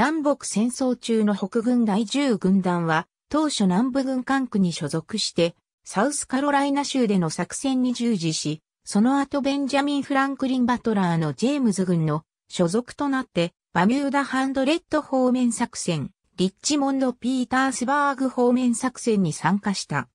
南北戦争中の北軍第10軍団は、当初南部軍管区に所属して、サウスカロライナ州での作戦に従事し、その後ベンジャミン・フランクリン・バトラーのジェームズ軍の所属となって、バミューダ・ハンドレッド方面作戦、リッチモンド・ピータースバーグ方面作戦に参加した。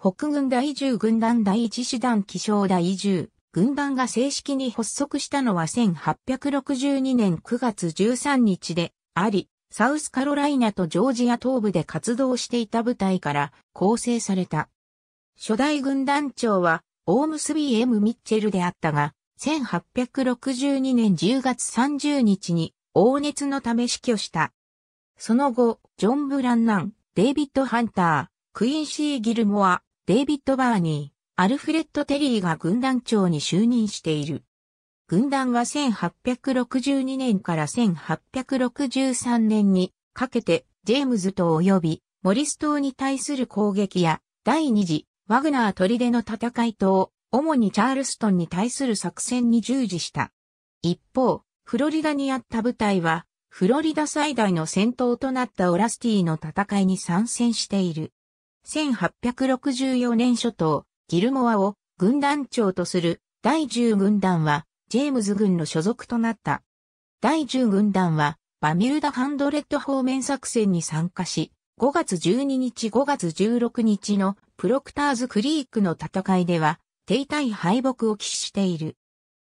北軍第10軍団第1師団気象第10軍団が正式に発足したのは1862年9月13日で、あり、サウスカロライナとジョージア東部で活動していた部隊から構成された。初代軍団長は、オームスビー・エム・ミッチェルであったが、1862年10月30日に、黄熱のため死去した。その後、ジョン・ブランナン、デイビッド・ハンター、クインシー・ギルモア、デイビッド・バーニー、アルフレッド・テリーが軍団長に就任している。軍団は1862年から1863年にかけてジェームズ島及びモリス島に対する攻撃や第二次ワグナー砦の戦い等、主にチャールストンに対する作戦に従事した。一方、フロリダにあった部隊は、フロリダ最大の戦闘となったオラスティの戦いに参戦している。1864年初頭、ギルモアを軍団長とする第10軍団はジェームズ軍の所属となった。第10軍団は、バミューダハンドレッド方面作戦に参加し、5月12日5月16日のプロクターズクリークの戦いでは、停滞敗北を喫している。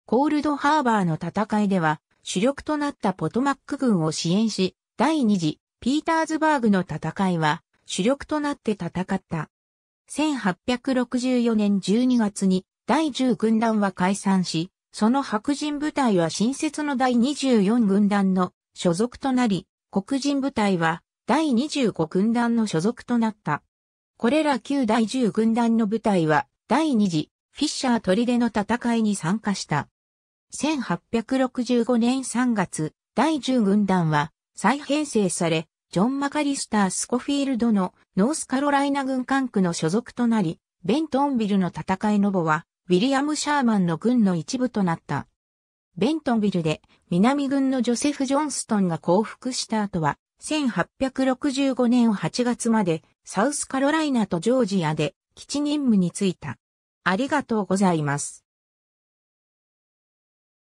コールドハーバーの戦いでは、主力となったポトマック軍を支援し、第2次ピーターズバーグの戦いは主力となって戦った。1864年12月に第10軍団は解散し、その白人部隊は新設の第24軍団の所属となり、黒人部隊は第25軍団の所属となった。これら旧第10軍団の部隊は第2次フィッシャー砦の戦いに参加した。1865年3月、第10軍団は再編成され、ジョン・マカリスター・スコフィールドのノースカロライナ軍管区の所属となり、ベントンビルの戦いの母はウィリアム・シャーマンの軍の一部となった。ベントンビルで南軍のジョセフ・ジョンストンが降伏した後は、1865年8月までサウスカロライナとジョージアで基地任務に就いた。ありがとうございます。